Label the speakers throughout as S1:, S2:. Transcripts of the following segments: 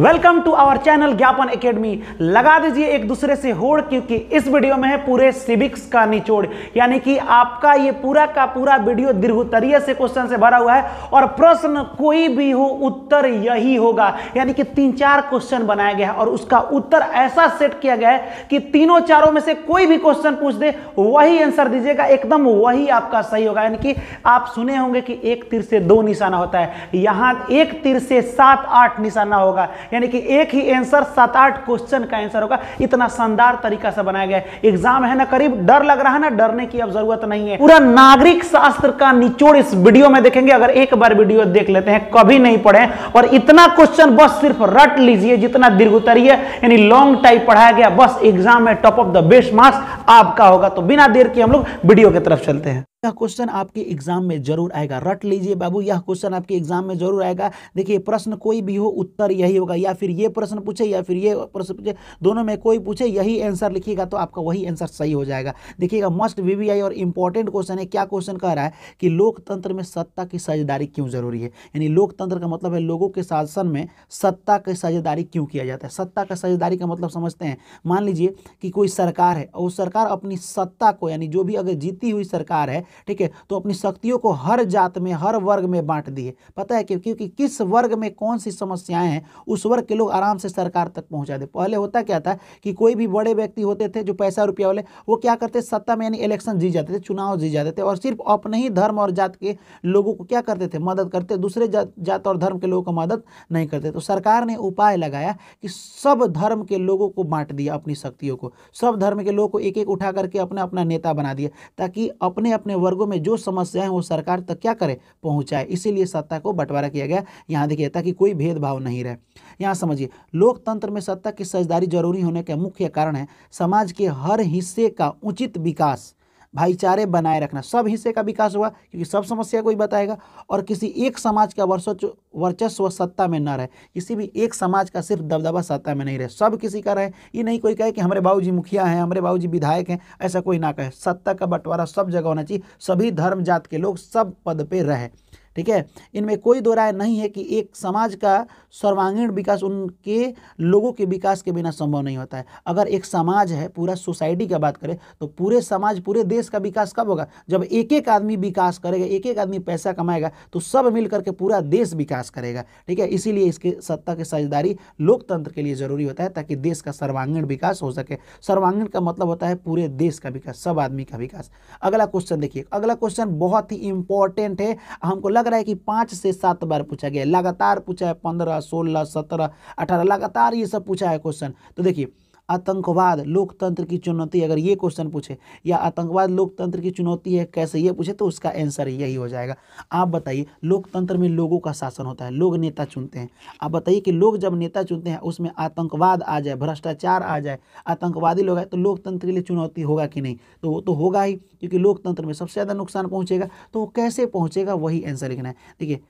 S1: welcome to our channel Gyapan academy लगा दीजिए एक दूसरे से होड़ क्योंकि इस वीडियो में है पूरे सिविक्स का निचोड़ यानी कि आपका ये पूरा का पूरा वीडियो दीर्घोत्तरीय से क्वेश्चन से भरा हुआ है और प्रश्न कोई भी हो उत्तर यही होगा यानी कि तीन चार क्वेश्चन बनाया गया है और उसका उत्तर ऐसा सेट किया गया है कि तीनों चारों में से कोई भी क्वेश्चन पूछ दे वही आंसर दीजिएगा एकदम वही आपका सही होगा यानी कि आप सुने होंगे कि एक तीर से दो निशाना होता है यहां एक तीर से सात आठ निशाना होगा यानी कि एक ही आंसर सात आठ क्वेश्चन का आंसर होगा इतना शानदार तरीका से बनाया गया है एग्जाम है ना करीब डर लग रहा है ना डरने की अब जरूरत नहीं है पूरा नागरिक शास्त्र का निचोड़ इस वीडियो में देखेंगे अगर एक बार वीडियो देख लेते हैं कभी नहीं पढ़े और इतना क्वेश्चन बस सिर्फ रट लीजिए जितना दीर्घ यानी लॉन्ग टाइप पढ़ाया गया बस एग्जाम में top of the best marks आपका होगा तो बिना देर के हम लोग वीडियो की तरफ चलते हैं यह क्वेश्चन आपके एग्जाम में जरूर आएगा रट लीजिए बाबू यह क्वेश्चन आपके एग्जाम में जरूर आएगा देखिए प्रश्न कोई भी हो उत्तर यही होगा या फिर ये प्रश्न पूछे या फिर ये प्रश्न पूछे दोनों में कोई पूछे यही आंसर लिखिएगा तो आपका वही आंसर सही हो जाएगा देखिएगा मस्ट वीवीआई और इंपॉर्टेंट क्वेश्चन है क्या क्वेश्चन कह रहा है कि लोकतंत्र में सत्ता की साझेदारी क्यों जरूरी है यानी लोकतंत्र का मतलब है लोगों के शासन में सत्ता की साझेदारी क्यों किया जाता है सत्ता का साझेदारी का मतलब समझते हैं मान लीजिए कि कोई सरकार है और उस सरकार सरकार अपनी सत्ता को यानी जो भी अगर जीती हुई सरकार है ठीक है तो अपनी शक्तियों को हर जात में हर वर्ग में बांट दिए पता है क्योंकि कि किस वर्ग में कौन सी समस्याएं हैं उस वर्ग के लोग आराम से सरकार तक पहुंचा दे पहले होता क्या था कि कोई भी बड़े व्यक्ति होते थे जो पैसा रुपया वाले वो क्या करते सत्ता में यानी इलेक्शन जीत जाते थे चुनाव जीत जाते थे और सिर्फ अपने ही धर्म और जात के लोगों को क्या करते थे मदद करते दूसरे जात और धर्म के लोगों को मदद नहीं करते तो सरकार ने उपाय लगाया कि सब धर्म के लोगों को बांट दिया अपनी शक्तियों को सब धर्म के लोगों को एक एक उठा करके अपना अपना नेता बना दिया ताकि अपने अपने वर्गों में जो समस्याएं वो सरकार तक क्या करे पहुंचाए इसीलिए सत्ता को बंटवारा किया गया यहाँ देखिए ताकि कोई भेदभाव नहीं रहे यहाँ समझिए लोकतंत्र में सत्ता की सजदारी जरूरी होने का मुख्य कारण है समाज के हर हिस्से का उचित विकास भाईचारे बनाए रखना सब हिस्से का विकास हुआ क्योंकि सब समस्या कोई बताएगा और किसी एक समाज का वर्चस्व वर्चस्व सत्ता में न रहे किसी भी एक समाज का सिर्फ दबदबा सत्ता में नहीं रहे सब किसी का रहे ये नहीं कोई कहे कि हमारे बाबू जी मुखिया हैं हमारे बाबू जी विधायक हैं ऐसा कोई ना कहे सत्ता का बंटवारा सब जगह होना चाहिए सभी धर्म जात के लोग सब पद पर रहे ठीक है इनमें कोई दो राय नहीं है कि एक समाज का सर्वांगीण विकास उनके लोगों के विकास के बिना संभव नहीं होता है अगर एक समाज है पूरा सोसाइटी का बात करें तो पूरे समाज पूरे देश का विकास कब होगा जब एक एक आदमी विकास करेगा एक एक आदमी पैसा कमाएगा तो सब मिल करके पूरा देश विकास करेगा ठीक है इसीलिए इसके सत्ता की साझेदारी लोकतंत्र के लिए ज़रूरी होता है ताकि देश का सर्वांगीण विकास हो सके सर्वांगीण का मतलब होता है पूरे देश का विकास सब आदमी का विकास अगला क्वेश्चन देखिए अगला क्वेश्चन बहुत ही इंपॉर्टेंट है हमको लग रहा है कि पांच से सात बार पूछा गया लगातार पूछा है पंद्रह सोलह सत्रह अठारह लगातार ये सब पूछा है क्वेश्चन तो देखिए आतंकवाद लोकतंत्र की चुनौती अगर ये क्वेश्चन पूछे या आतंकवाद लोकतंत्र की चुनौती है कैसे ये पूछे तो उसका आंसर यही हो जाएगा आप बताइए लोकतंत्र में लोगों का शासन होता है लोग नेता चुनते हैं आप बताइए कि लोग जब नेता चुनते हैं उसमें आतंकवाद आ जाए भ्रष्टाचार आ जाए आतंकवादी लोग आए तो लोकतंत्र के लिए चुनौती होगा कि नहीं तो वो तो होगा ही क्योंकि लोकतंत्र में सबसे ज़्यादा नुकसान पहुँचेगा तो वो कैसे पहुँचेगा वही आंसर लिखना है देखिए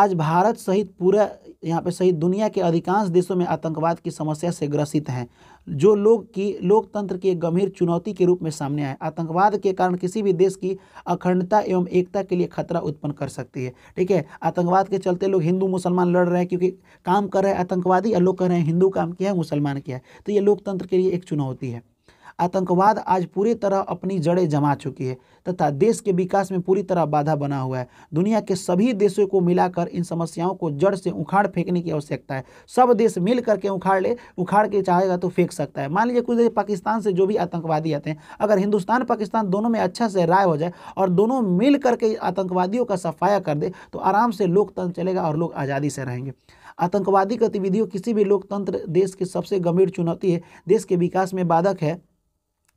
S1: आज भारत सहित पूरा यहाँ पे सहित दुनिया के अधिकांश देशों में आतंकवाद की समस्या से ग्रसित हैं जो लोग की लोकतंत्र की एक गंभीर चुनौती के रूप में सामने आए आतंकवाद के कारण किसी भी देश की अखंडता एवं एकता के लिए खतरा उत्पन्न कर सकती है ठीक है आतंकवाद के चलते लोग हिंदू मुसलमान लड़ रहे हैं क्योंकि काम कर रहे हैं आतंकवादी या लोग कह रहे हैं हिंदू काम किया है मुसलमान किया है तो ये लोकतंत्र के लिए एक चुनौती है आतंकवाद आज पूरी तरह अपनी जड़ें जमा चुकी है तथा देश के विकास में पूरी तरह बाधा बना हुआ है दुनिया के सभी देशों को मिलाकर इन समस्याओं को जड़ से उखाड़ फेंकने की आवश्यकता है सब देश मिल करके उखाड़ ले उखाड़ के चाहेगा तो फेंक सकता है मान लीजिए कुछ देश पाकिस्तान से जो भी आतंकवादी आते हैं अगर हिंदुस्तान पाकिस्तान दोनों में अच्छा से राय हो जाए और दोनों मिल करके आतंकवादियों का सफाया कर दे तो आराम से लोकतंत्र चलेगा और लोग आज़ादी से रहेंगे आतंकवादी गतिविधियों किसी भी लोकतंत्र देश की सबसे गंभीर चुनौती है देश के विकास में बाधक है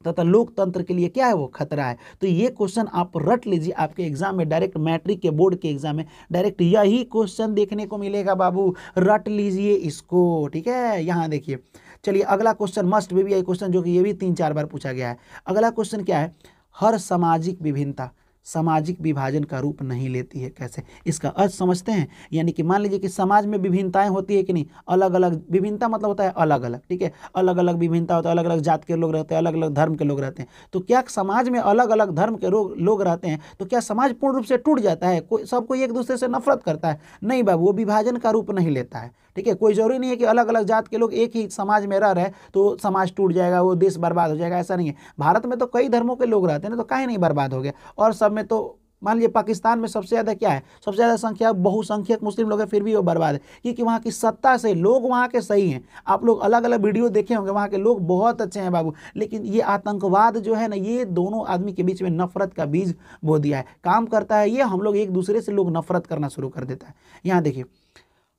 S1: तथा लोकतंत्र के लिए क्या है वो खतरा है तो ये क्वेश्चन आप रट लीजिए आपके एग्जाम में डायरेक्ट मैट्रिक के बोर्ड के एग्जाम में डायरेक्ट यही क्वेश्चन देखने को मिलेगा बाबू रट लीजिए इसको ठीक है यहाँ देखिए चलिए अगला क्वेश्चन मस्ट बी भी आई क्वेश्चन जो कि ये भी तीन चार बार पूछा गया है अगला क्वेश्चन क्या है हर सामाजिक विभिन्नता सामाजिक विभाजन का रूप नहीं लेती है कैसे इसका अर्थ समझते हैं यानी कि मान लीजिए कि समाज में विभिन्नताएं होती है कि नहीं अलग अलग विभिन्नता मतलब होता है अलग अलग ठीक है अलग अलग विभिन्नता होता है अलग अलग जात के लोग रहते हैं अलग अलग धर्म के लोग रहते हैं तो क्या समाज में अलग अलग धर्म के लोग रहते हैं तो क्या समाज पूर्ण रूप से टूट जाता है कोई सबको एक दूसरे से नफरत करता है नहीं बाबू वो विभाजन का रूप नहीं लेता है ठीक है कोई ज़रूरी नहीं है कि अलग अलग जात के लोग एक ही समाज में रह रहे तो समाज टूट जाएगा वो देश बर्बाद हो जाएगा ऐसा नहीं है भारत में तो कई धर्मों के लोग रहते हैं ना तो कहीं नहीं बर्बाद हो गया और सब में तो मान लीजिए पाकिस्तान में सबसे ज़्यादा क्या है सबसे ज़्यादा संख्या बहुसंख्यक मुस्लिम लोग हैं फिर भी वो बर्बाद है क्योंकि वहाँ की सत्ता से लोग वहाँ के सही हैं आप लोग अलग अलग वीडियो देखे होंगे वहाँ के लोग बहुत अच्छे हैं बाबू लेकिन ये आतंकवाद जो है ना ये दोनों आदमी के बीच में नफरत का बीज बो दिया है काम करता है ये हम लोग एक दूसरे से लोग नफरत करना शुरू कर देता है यहाँ देखिए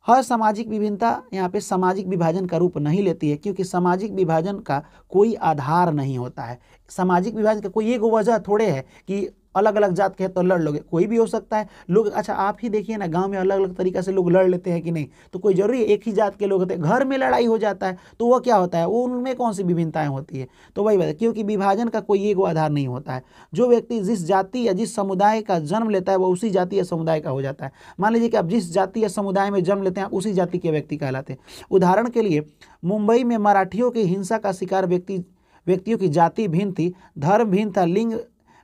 S1: हर सामाजिक विभिन्नता यहाँ पे सामाजिक विभाजन का रूप नहीं लेती है क्योंकि सामाजिक विभाजन का कोई आधार नहीं होता है सामाजिक विभाजन का कोई एक वजह थोड़े है कि अलग अलग जात के हैं तो लड़ लोगे कोई भी हो सकता है लोग अच्छा आप ही देखिए ना गाँव में अलग अलग तरीका से लोग लड़ लेते हैं कि नहीं तो कोई जरूरी एक ही जात के लोग होते हैं घर में लड़ाई हो जाता है तो वह क्या होता है वो उनमें कौन सी विभिन्नताएं होती है तो वही बात है क्योंकि विभाजन का कोई एक आधार नहीं होता है जो व्यक्ति जिस जाति या जिस समुदाय का जन्म लेता है वह उसी जाति या समुदाय का हो जाता है मान लीजिए कि आप जिस जाति या समुदाय में जन्म लेते हैं उसी जाति के व्यक्ति कहलाते हैं उदाहरण के लिए मुंबई में मराठियों की हिंसा का शिकार व्यक्ति व्यक्तियों की जाति भिन्न थी धर्म भिन्न था लिंग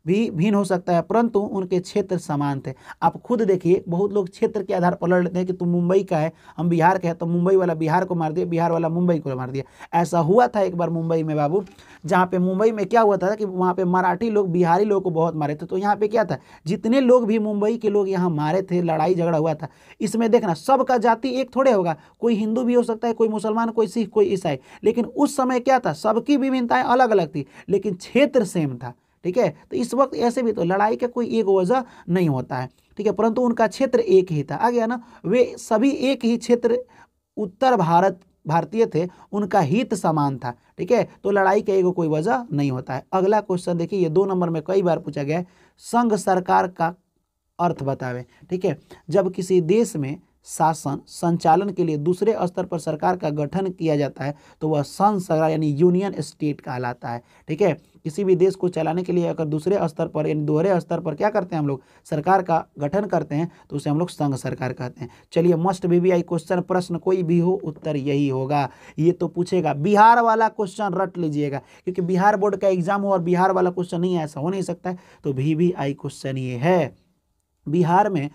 S1: भी भिन्न हो सकता है परंतु उनके क्षेत्र समान थे आप खुद देखिए बहुत लोग क्षेत्र के आधार पर लड़ लेते हैं कि तुम मुंबई का है हम बिहार का है तो मुंबई वाला बिहार को मार दिया बिहार वाला मुंबई को मार दिया ऐसा हुआ था एक बार मुंबई में बाबू जहाँ पे मुंबई में क्या हुआ था कि वहाँ पे मराठी लोग बिहारी लोग को बहुत मारे थे तो यहाँ पे क्या था जितने लोग भी मुंबई के लोग यहाँ मारे थे लड़ाई झगड़ा हुआ था इसमें देखना सबका जाति एक थोड़े होगा कोई हिंदू भी हो सकता है कोई मुसलमान कोई सिख कोई ईसाई लेकिन उस समय क्या था सबकी विभिन्नताएं अलग अलग थी लेकिन क्षेत्र सेम था ठीक है तो इस वक्त ऐसे भी तो लड़ाई का कोई एक वजह नहीं होता है ठीक है परंतु उनका क्षेत्र एक ही था आ गया ना वे सभी एक ही क्षेत्र उत्तर भारत भारतीय थे उनका हित समान था ठीक है तो लड़ाई का एगो कोई वजह नहीं होता है अगला क्वेश्चन देखिए ये दो नंबर में कई बार पूछा गया संघ सरकार का अर्थ बतावे ठीक है जब किसी देश में शासन संचालन के लिए दूसरे स्तर पर सरकार का गठन किया जाता है तो वह संघ सरकार यानी यूनियन स्टेट कहलाता है ठीक है किसी भी देश को चलाने के लिए अगर दूसरे स्तर पर यानी दोहरे स्तर पर क्या करते हैं हम लोग सरकार का गठन करते हैं तो उसे हम लोग संघ सरकार कहते हैं चलिए मस्ट भी, वी आई क्वेश्चन प्रश्न कोई भी हो उत्तर यही होगा ये तो पूछेगा बिहार वाला क्वेश्चन रट लीजिएगा क्योंकि बिहार बोर्ड का एग्जाम हो और बिहार वाला क्वेश्चन नहीं ऐसा हो नहीं सकता है तो वी वी आई क्वेश्चन ये है बिहार में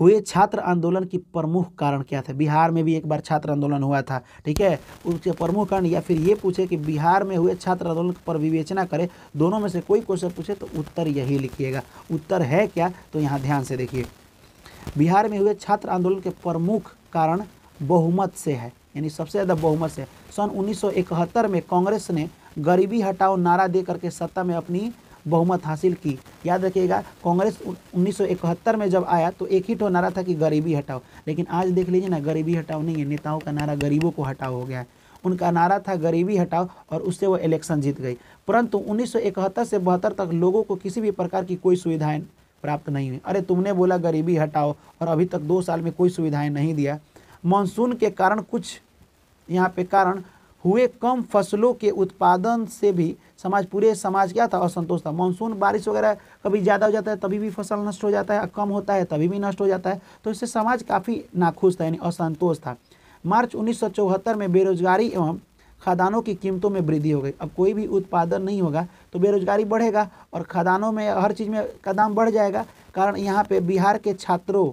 S1: हुए छात्र आंदोलन की प्रमुख कारण क्या थे बिहार में भी एक बार छात्र आंदोलन हुआ था ठीक है उसके प्रमुख कारण या फिर ये पूछे कि बिहार में हुए छात्र आंदोलन पर विवेचना करें दोनों में से कोई क्वेश्चन पूछे तो उत्तर यही लिखिएगा उत्तर है क्या तो यहाँ ध्यान से देखिए बिहार में हुए छात्र आंदोलन के प्रमुख कारण बहुमत से है यानी सबसे ज़्यादा बहुमत से सन उन्नीस में कांग्रेस ने गरीबी हटाओ नारा दे करके सत्ता में अपनी बहुमत हासिल की याद रखिएगा कांग्रेस 1971 में जब आया तो एक ही तो नारा था कि गरीबी हटाओ लेकिन आज देख लीजिए ना गरीबी हटाओ नहीं है नेताओं का नारा गरीबों को हटाओ हो गया है उनका नारा था गरीबी हटाओ और उससे वो इलेक्शन जीत गई परंतु उन्नीस से बहत्तर तक लोगों को किसी भी प्रकार की कोई सुविधाएं प्राप्त नहीं हुई अरे तुमने बोला गरीबी हटाओ और अभी तक दो साल में कोई सुविधाएं नहीं दिया मानसून के कारण कुछ यहाँ पे कारण हुए कम फसलों के उत्पादन से भी समाज पूरे समाज क्या था असंतोष था मानसून बारिश वगैरह कभी ज़्यादा हो जाता है तभी भी फसल नष्ट हो जाता है कम होता है तभी भी नष्ट हो जाता है तो इससे समाज काफ़ी नाखुश था यानी असंतोष था मार्च उन्नीस में बेरोजगारी एवं खदानों की कीमतों में वृद्धि हो गई अब कोई भी उत्पादन नहीं होगा तो बेरोजगारी बढ़ेगा और खदानों में हर चीज़ में का दाम बढ़ जाएगा कारण यहाँ पे बिहार के छात्रों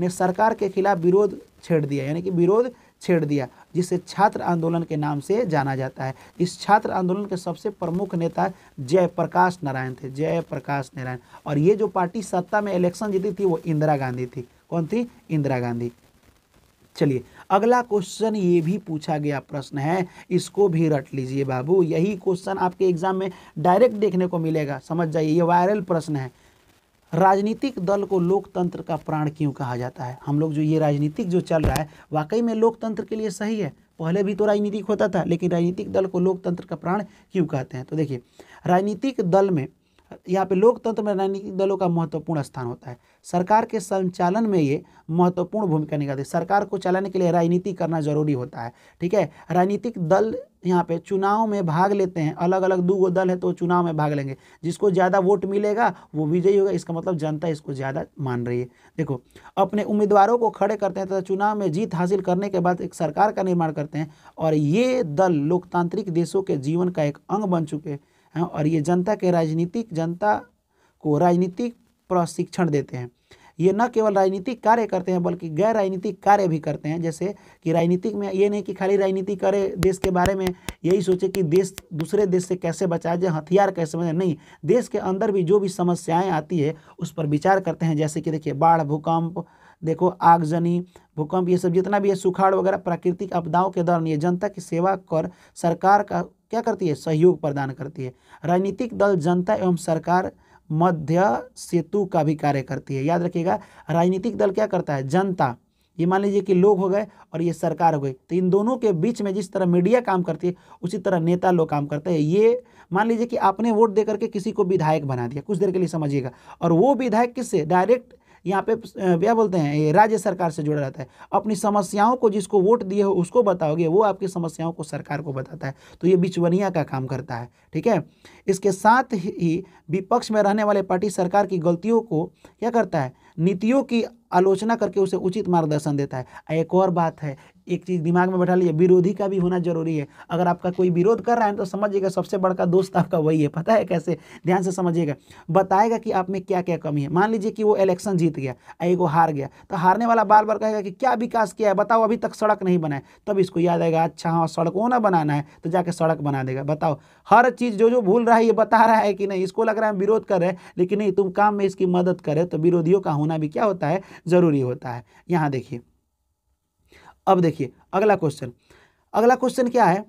S1: ने सरकार के खिलाफ विरोध छेड़ दिया यानी कि विरोध छेड़ दिया जिसे छात्र आंदोलन के नाम से जाना जाता है इस छात्र आंदोलन के सबसे प्रमुख नेता जयप्रकाश नारायण थे जयप्रकाश नारायण और ये जो पार्टी सत्ता में इलेक्शन जीती थी वो इंदिरा गांधी थी कौन थी इंदिरा गांधी चलिए अगला क्वेश्चन ये भी पूछा गया प्रश्न है इसको भी रट लीजिए बाबू यही क्वेश्चन आपके एग्जाम में डायरेक्ट देखने को मिलेगा समझ जाइए ये वायरल प्रश्न है राजनीतिक दल को लोकतंत्र का प्राण क्यों कहा जाता है हम लोग जो ये राजनीतिक जो चल रहा है वाकई में लोकतंत्र के लिए सही है पहले भी तो राजनीतिक होता था लेकिन राजनीतिक दल को लोकतंत्र का प्राण क्यों कहते हैं तो देखिए राजनीतिक दल में यहाँ पे लोकतंत्र में राजनीतिक दलों का महत्वपूर्ण स्थान होता है सरकार के संचालन में ये महत्वपूर्ण भूमिका निभाती है सरकार को चलाने के लिए राजनीति करना जरूरी होता है ठीक है राजनीतिक दल यहाँ पे चुनाव में भाग लेते हैं अलग अलग दो गो दल है तो चुनाव में भाग लेंगे जिसको ज़्यादा वोट मिलेगा वो विजयी होगा इसका मतलब जनता इसको ज़्यादा मान रही है देखो अपने उम्मीदवारों को खड़े करते हैं तथा चुनाव में जीत हासिल करने के बाद एक सरकार का निर्माण करते हैं और ये दल लोकतांत्रिक देशों के जीवन का एक अंग बन चुके हैं हैं और ये जनता के राजनीतिक जनता को राजनीतिक प्रशिक्षण देते हैं ये न केवल राजनीतिक कार्य करते हैं बल्कि गैर राजनीतिक कार्य भी करते हैं जैसे कि राजनीतिक में ये नहीं कि खाली राजनीति करे देश के बारे में यही सोचे कि देश दूसरे देश से कैसे बचाए जाए हथियार कैसे बचाए नहीं देश के अंदर भी जो भी समस्याएं आती है उस पर विचार करते हैं जैसे कि देखिए बाढ़ भूकंप देखो आगजनी भूकंप ये सब जितना भी है सुखाड़ वगैरह प्राकृतिक आपदाओं के दौरान ये जनता की सेवा कर सरकार का क्या करती है सहयोग प्रदान करती है राजनीतिक दल जनता एवं सरकार मध्य सेतु का भी कार्य करती है याद रखिएगा राजनीतिक दल क्या करता है जनता ये मान लीजिए कि लोग हो गए और ये सरकार हो गई तो इन दोनों के बीच में जिस तरह मीडिया काम करती है उसी तरह नेता लोग काम करते हैं ये मान लीजिए कि आपने वोट दे करके किसी को विधायक बना दिया कुछ देर के लिए समझिएगा और वो विधायक किससे डायरेक्ट यहाँ पे क्या बोलते हैं ये राज्य सरकार से जुड़ा रहता है अपनी समस्याओं को जिसको वोट दिए हो उसको बताओगे वो आपकी समस्याओं को सरकार को बताता है तो ये बिचवनिया का काम करता है ठीक है इसके साथ ही विपक्ष में रहने वाले पार्टी सरकार की गलतियों को क्या करता है नीतियों की आलोचना करके उसे उचित मार्गदर्शन देता है एक और बात है एक चीज़ दिमाग में बैठा लीजिए विरोधी का भी होना जरूरी है अगर आपका कोई विरोध कर रहा है तो समझिएगा सबसे बड़का दोस्त आपका वही है पता है कैसे ध्यान से समझिएगा बताएगा कि आप में क्या क्या कमी है मान लीजिए कि वो इलेक्शन जीत गया एक वो हार गया तो हारने वाला बार बार कहेगा कि क्या विकास किया है बताओ अभी तक सड़क नहीं बनाए तब इसको याद आएगा अच्छा हाँ सड़कों ना बनाना है तो जाके सड़क बना देगा बताओ हर चीज़ जो जो भूल रहा है ये बता रहा है कि नहीं इसको लग रहा है विरोध कर रहे हैं लेकिन नहीं तुम काम में इसकी मदद करे तो विरोधियों का होना भी क्या होता है ज़रूरी होता है यहाँ देखिए अब देखिए अगला क्वेश्चन अगला क्वेश्चन क्या है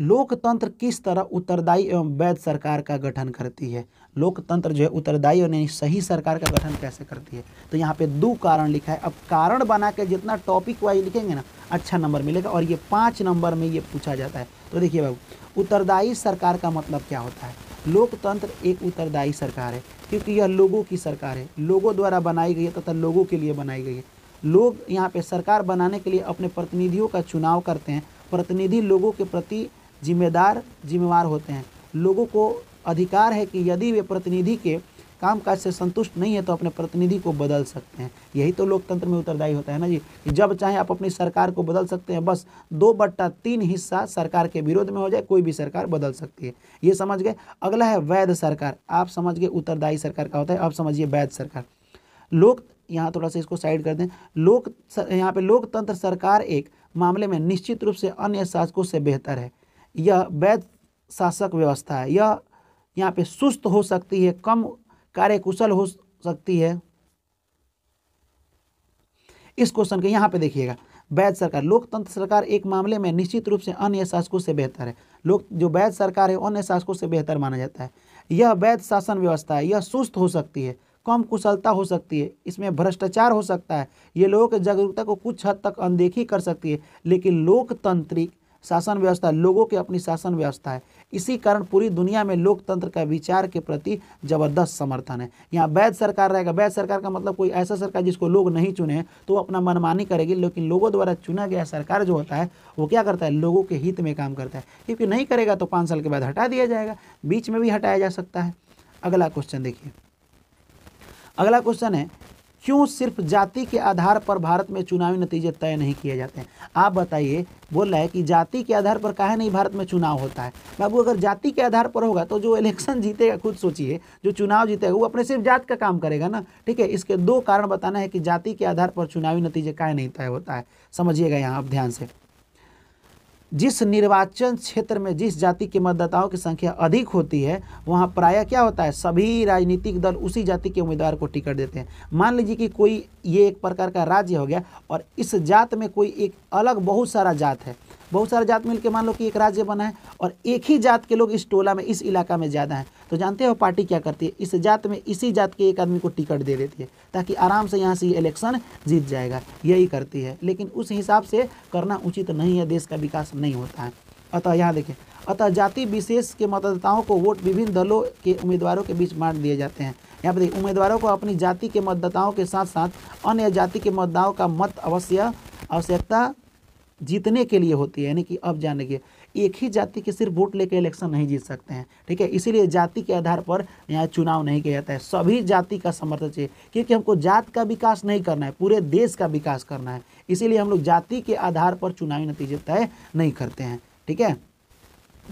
S1: लोकतंत्र किस तरह उत्तरदायी एवं वैध सरकार का गठन करती है लोकतंत्र जो है उत्तरदायी और यानी सही सरकार का गठन कैसे करती है तो यहाँ पे दो कारण लिखा है अब कारण बना के जितना टॉपिक वाइज लिखेंगे ना अच्छा नंबर मिलेगा और ये पाँच नंबर में ये पूछा जाता है तो देखिए बाबू उत्तरदायी सरकार का मतलब क्या होता है लोकतंत्र एक उत्तरदायी सरकार है क्योंकि यह लोगों की सरकार है लोगों द्वारा बनाई गई है तथा लोगों के लिए बनाई गई है लोग यहाँ पे सरकार बनाने के लिए अपने प्रतिनिधियों का चुनाव करते हैं प्रतिनिधि लोगों के प्रति जिम्मेदार जिम्मेवार होते हैं लोगों को अधिकार है कि यदि वे प्रतिनिधि के कामकाज से संतुष्ट नहीं है तो अपने प्रतिनिधि को बदल सकते हैं यही तो लोकतंत्र में उत्तरदायी होता है ना जी जब चाहे आप अपनी सरकार को बदल सकते हैं बस दो बट्टा तीन हिस्सा सरकार के विरोध में हो जाए कोई भी सरकार बदल सकती है ये समझ गए अगला है वैध सरकार आप समझ गए उत्तरदायी सरकार का होता है अब समझिए वैध सरकार लोक यहाँ थोड़ा सा इसको साइड कर दें लोक यहाँ पे लोकतंत्र सरकार एक मामले में निश्चित रूप से अन्य शासकों से बेहतर है यह वैध शासक व्यवस्था है यह यहाँ पे सुस्त हो सकती है कम कार्यकुशल हो सकती है इस क्वेश्चन के यहाँ पे देखिएगा वैध सरकार लोकतंत्र सरकार एक मामले में निश्चित रूप से अन्य शासकों से बेहतर है लोक जो वैध सरकार है अन्य शासकों से बेहतर माना जाता है यह वैध शासन व्यवस्था है यह सुस्त हो सकती है कम कुशलता हो सकती है इसमें भ्रष्टाचार हो सकता है ये लोगों के जागरूकता को कुछ हद तक अनदेखी कर सकती है लेकिन लोकतांत्रिक शासन व्यवस्था लोगों की अपनी शासन व्यवस्था है इसी कारण पूरी दुनिया में लोकतंत्र का विचार के प्रति जबरदस्त समर्थन है यहाँ वैध सरकार रहेगा वैध सरकार का मतलब कोई ऐसा सरकार जिसको लोग नहीं चुने तो वो अपना मनमानी करेगी लेकिन लोगों द्वारा चुना गया सरकार जो होता है वो क्या करता है लोगों के हित में काम करता है क्योंकि नहीं करेगा तो पाँच साल के बाद हटा दिया जाएगा बीच में भी हटाया जा सकता है अगला क्वेश्चन देखिए अगला क्वेश्चन है क्यों सिर्फ जाति के आधार पर भारत में चुनावी नतीजे तय नहीं किए जाते हैं आप बताइए बोल रहा है कि जाति के आधार पर काहे नहीं भारत में चुनाव होता है बाबू अगर जाति के आधार पर होगा तो जो इलेक्शन जीतेगा खुद सोचिए जो चुनाव जीतेगा वो अपने सिर्फ जात का काम करेगा ना ठीक है इसके दो कारण बताना है कि जाति के आधार पर चुनावी नतीजे काहे नहीं तय होता है समझिएगा यहाँ आप ध्यान से जिस निर्वाचन क्षेत्र में जिस जाति के मतदाताओं की संख्या अधिक होती है वहाँ प्रायः क्या होता है सभी राजनीतिक दल उसी जाति के उम्मीदवार को टिकट देते हैं मान लीजिए कि कोई ये एक प्रकार का राज्य हो गया और इस जात में कोई एक अलग बहुत सारा जात है बहुत सारे जात मिलकर मान लो कि एक राज्य बना है और एक ही जात के लोग इस टोला में इस इलाका में ज़्यादा हैं तो जानते हो पार्टी क्या करती है इस जात में इसी जात के एक आदमी को टिकट दे देती है ताकि आराम से यहाँ से ये इलेक्शन जीत जाएगा यही करती है लेकिन उस हिसाब से करना उचित नहीं है देश का विकास नहीं होता है अतः यहाँ देखिए अतः जाति विशेष के मतदाताओं को वोट विभिन्न दलों के उम्मीदवारों के बीच बांट दिए जाते हैं यहाँ पर देखिए उम्मीदवारों को अपनी जाति के मतदाताओं के साथ साथ अन्य जाति के मतदाताओं का मत अवश्य आवश्यकता जीतने के लिए होती है यानी कि अब जाने के एक ही जाति के सिर्फ वोट लेकर इलेक्शन नहीं जीत सकते हैं ठीक है इसीलिए जाति के आधार पर यहाँ चुनाव नहीं किया जाता है सभी जाति का समर्थन चाहिए क्योंकि हमको जात का विकास नहीं करना है पूरे देश का विकास करना है इसीलिए हम लोग जाति के आधार पर चुनावी नतीजे तय नहीं करते हैं ठीक है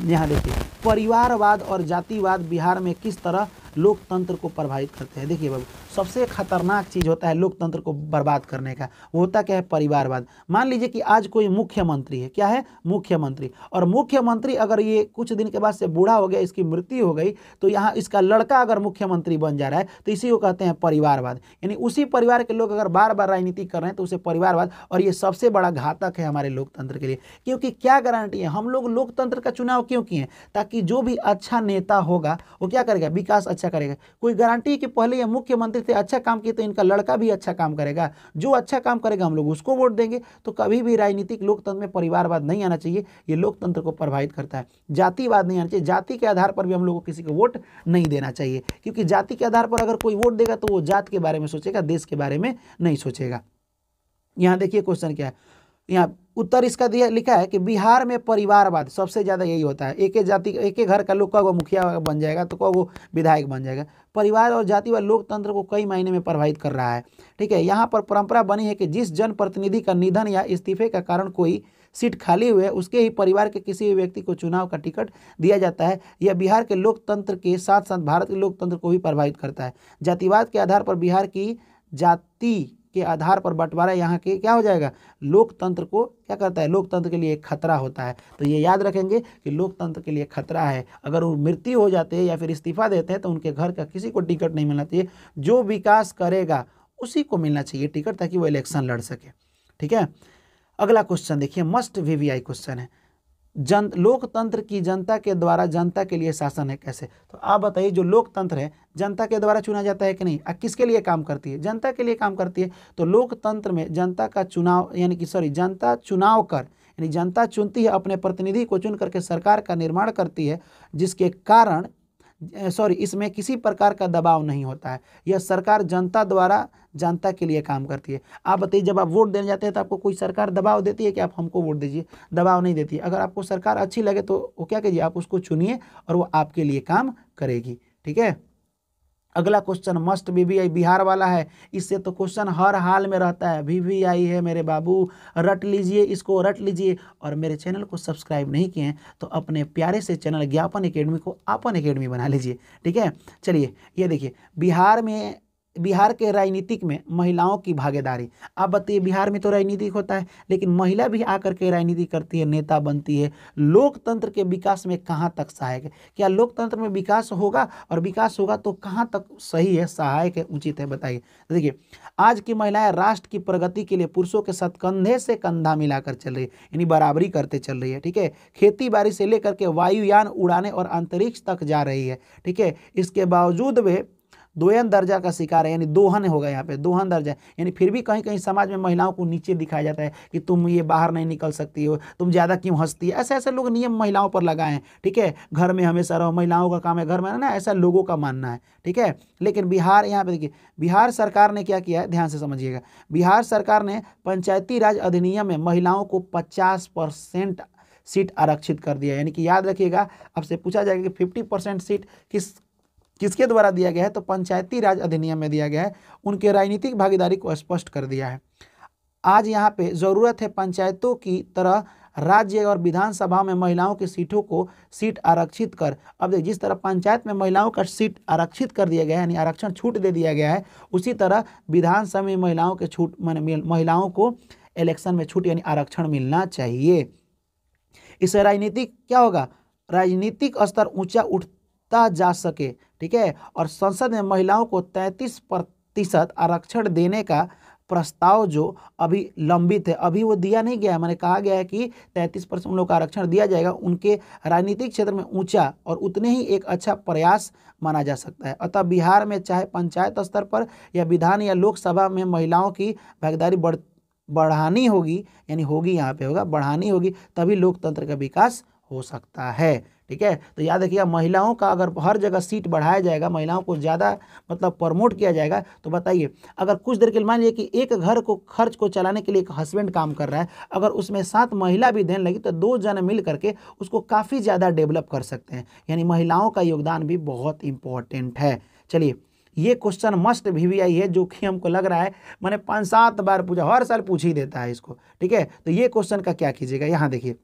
S1: यहाँ देखिए परिवारवाद और जातिवाद बिहार में किस तरह लोकतंत्र को प्रभावित करते हैं देखिए बाबू सबसे खतरनाक चीज़ होता है लोकतंत्र को बर्बाद करने का वो होता क्या है परिवारवाद मान लीजिए कि आज कोई मुख्यमंत्री है क्या है मुख्यमंत्री और मुख्यमंत्री अगर ये कुछ दिन के बाद से बूढ़ा हो गया इसकी मृत्यु हो गई तो यहाँ इसका लड़का अगर मुख्यमंत्री बन जा रहा है तो इसी को कहते हैं परिवारवाद यानी उसी परिवार के लोग अगर बार बार राजनीति कर रहे हैं तो उसे परिवारवाद और ये सबसे बड़ा घातक है हमारे लोकतंत्र के लिए क्योंकि क्या गारंटी है हम लोग लोकतंत्र का चुनाव क्यों किए ताकि जो भी अच्छा नेता होगा वो क्या करेगा विकास अच्छा अच्छा करेगा कोई गारंटी कि पहले ये मुख्यमंत्री थे अच्छा काम किए तो इनका लड़का भी अच्छा काम करेगा जो अच्छा काम करेगा हम लोग उसको वोट देंगे तो कभी भी राजनीतिक लोकतंत्र में परिवारवाद नहीं आना चाहिए ये लोकतंत्र को प्रभावित करता है जातिवाद नहीं आना चाहिए जाति के आधार पर भी हम लोग को किसी को वोट नहीं देना चाहिए क्योंकि जाति के आधार पर अगर कोई वोट देगा तो वो जात के बारे में सोचेगा देश के बारे में नहीं सोचेगा यहाँ देखिए क्वेश्चन क्या है यहाँ उत्तर इसका दिया लिखा है कि बिहार में परिवारवाद सबसे ज़्यादा यही होता है एक जाति एक घर का लोग कब मुखिया बन जाएगा तो कब विधायक बन जाएगा परिवार और जातिवाद लोकतंत्र को कई महीने में प्रभावित कर रहा है ठीक है यहाँ पर परंपरा बनी है कि जिस जनप्रतिनिधि का निधन या इस्तीफे का कारण कोई सीट खाली हुए उसके ही परिवार के किसी भी व्यक्ति को चुनाव का टिकट दिया जाता है यह बिहार के लोकतंत्र के साथ साथ भारत के लोकतंत्र को भी प्रभावित करता है जातिवाद के आधार पर बिहार की जाति के आधार पर बंटवारा यहाँ के क्या हो जाएगा लोकतंत्र को क्या करता है लोकतंत्र के लिए एक खतरा होता है तो ये याद रखेंगे कि लोकतंत्र के लिए खतरा है अगर वो मृत्यु हो जाते हैं या फिर इस्तीफा देते हैं तो उनके घर का किसी को टिकट नहीं मिलना चाहिए जो विकास करेगा उसी को मिलना चाहिए टिकट ताकि वो इलेक्शन लड़ सके ठीक है अगला क्वेश्चन देखिए मस्ट वी क्वेश्चन है जन लोकतंत्र की जनता के द्वारा जनता के लिए शासन है कैसे तो आप बताइए जो लोकतंत्र है जनता के द्वारा चुना जाता है कि नहीं आ किसके लिए काम करती है जनता के लिए काम करती है तो लोकतंत्र में जनता का चुनाव यानी कि सॉरी जनता चुनाव कर यानी जनता चुनती है अपने प्रतिनिधि को चुन करके सरकार का निर्माण करती है जिसके कारण सॉरी इसमें किसी प्रकार का दबाव नहीं होता है यह सरकार जनता द्वारा जनता के लिए काम करती है आप बताइए जब आप वोट देने जाते हैं तो आपको कोई सरकार दबाव देती है कि आप हमको वोट दीजिए दबाव नहीं देती अगर आपको सरकार अच्छी लगे तो वो क्या कीजिए आप उसको चुनिए और वो आपके लिए काम करेगी ठीक है अगला question must V V I Bihar वाला है इससे तो क्वेश्चन हर हाल में रहता है वी वी आई है मेरे बाबू रट लीजिए इसको रट लीजिए और मेरे चैनल को सब्सक्राइब नहीं किए हैं तो अपने प्यारे से चैनल ज्ञापन एकेडमी को आपन एकेडमी बना लीजिए ठीक है चलिए ये देखिए बिहार में बिहार के राजनीतिक में महिलाओं की भागीदारी आप बताइए बिहार में तो राजनीतिक होता है लेकिन महिला भी आकर के राजनीति करती है नेता बनती है लोकतंत्र के विकास में कहाँ तक सहायक है क्या लोकतंत्र में विकास होगा और विकास होगा तो कहाँ तक सही है सहायक है उचित है बताइए देखिए आज की महिलाएं राष्ट्र की प्रगति के लिए पुरुषों के साथ कंधे से कंधा मिलाकर चल रही है यानी बराबरी करते चल रही है ठीक है खेती बाड़ी से लेकर के वायुयान उड़ाने और अंतरिक्ष तक जा रही है ठीक है इसके बावजूद भी दोहन दर्जा का शिकार है यानी दोहन होगा यहाँ पे दोहन दर्जा यानी फिर भी कहीं कहीं समाज में महिलाओं को नीचे दिखाया जाता है कि तुम ये बाहर नहीं निकल सकती हो तुम ज़्यादा क्यों हंसती है ऐसे ऐसे लोग नियम महिलाओं पर लगाए हैं ठीक है घर में हमेशा रहो महिलाओं का काम है घर में ना ऐसा लोगों का मानना है ठीक है लेकिन बिहार यहाँ पे देखिए बिहार सरकार ने क्या किया है ध्यान से समझिएगा बिहार सरकार ने पंचायती राज अधिनियम में महिलाओं को पचास परसेंट सीट आरक्षित कर दिया यानी कि याद रखिएगा आपसे पूछा जाएगा कि 50 परसेंट सीट किस किसके द्वारा दिया गया है तो पंचायती राज अधिनियम में दिया गया है उनके राजनीतिक भागीदारी को स्पष्ट कर दिया है आज यहाँ पे ज़रूरत है पंचायतों की तरह राज्य और विधानसभा में महिलाओं की सीटों को सीट आरक्षित कर अब देख जिस तरह पंचायत में महिलाओं का सीट आरक्षित कर दिया गया है यानी आरक्षण छूट दे दिया गया है उसी तरह विधानसभा में महिलाओं के छूट महिलाओं को इलेक्शन में छूट यानी आरक्षण मिलना चाहिए इससे राजनीतिक क्या होगा राजनीतिक स्तर ऊंचा उठ जीता जा सके ठीक है और संसद में महिलाओं को तैंतीस प्रतिशत आरक्षण देने का प्रस्ताव जो अभी लंबित है अभी वो दिया नहीं गया है मैंने कहा गया है कि तैंतीस परसेंट उन लोगों का आरक्षण दिया जाएगा उनके राजनीतिक क्षेत्र में ऊंचा और उतने ही एक अच्छा प्रयास माना जा सकता है अतः बिहार में चाहे पंचायत स्तर पर या विधान या लोकसभा में महिलाओं की भागीदारी बढ़ बढ़ानी होगी यानी होगी यहाँ पर होगा बढ़ानी होगी तभी लोकतंत्र का विकास हो सकता है ठीक है तो याद रखिएगा महिलाओं का अगर हर जगह सीट बढ़ाया जाएगा महिलाओं को ज़्यादा मतलब प्रमोट किया जाएगा तो बताइए अगर कुछ देर के लिए मान लीजिए कि एक घर को खर्च को चलाने के लिए एक हस्बैंड काम कर रहा है अगर उसमें सात महिला भी देने लगी तो दो जन मिल करके उसको काफ़ी ज़्यादा डेवलप कर सकते हैं यानी महिलाओं का योगदान भी बहुत इंपॉर्टेंट है चलिए ये क्वेश्चन मस्ट भी वी आई है जो कि हमको लग रहा है मैंने पाँच सात बार पूछा हर साल पूछ ही देता है इसको ठीक है तो ये क्वेश्चन का क्या कीजिएगा यहाँ देखिए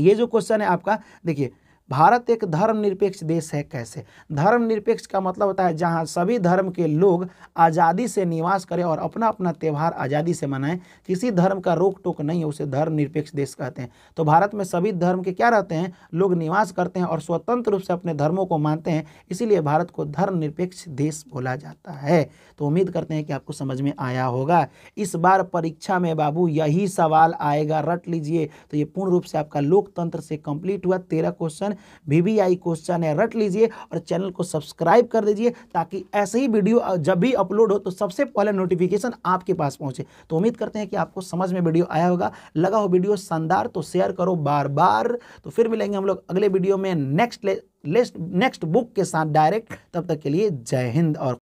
S1: ये जो क्वेश्चन है आपका देखिए भारत एक धर्मनिरपेक्ष देश है कैसे धर्मनिरपेक्ष का मतलब होता है जहाँ सभी धर्म के लोग आज़ादी से निवास करें और अपना अपना त्यौहार आज़ादी से मनाएं किसी धर्म का रोक टोक नहीं है उसे धर्मनिरपेक्ष देश कहते हैं तो भारत में सभी धर्म के क्या रहते हैं लोग निवास करते हैं और स्वतंत्र रूप से अपने धर्मों को मानते हैं इसीलिए भारत को धर्मनिरपेक्ष देश बोला जाता है तो उम्मीद करते हैं कि आपको समझ में आया होगा इस बार परीक्षा में बाबू यही सवाल आएगा रट लीजिए तो ये पूर्ण रूप से आपका लोकतंत्र से कंप्लीट हुआ तेरह क्वेश्चन क्वेश्चन वीवीआई क्वेश्चन है रट लीजिए और चैनल को सब्सक्राइब कर दीजिए ताकि ऐसे ही वीडियो जब भी अपलोड हो तो सबसे पहले नोटिफिकेशन आपके पास पहुंचे तो उम्मीद करते हैं कि आपको समझ में वीडियो आया होगा लगा हो वीडियो शानदार तो शेयर करो बार बार तो फिर मिलेंगे हम लोग अगले वीडियो में नेक्स्ट लिस्ट नेक्स्ट बुक के साथ डायरेक्ट तब तक के लिए जय हिंद और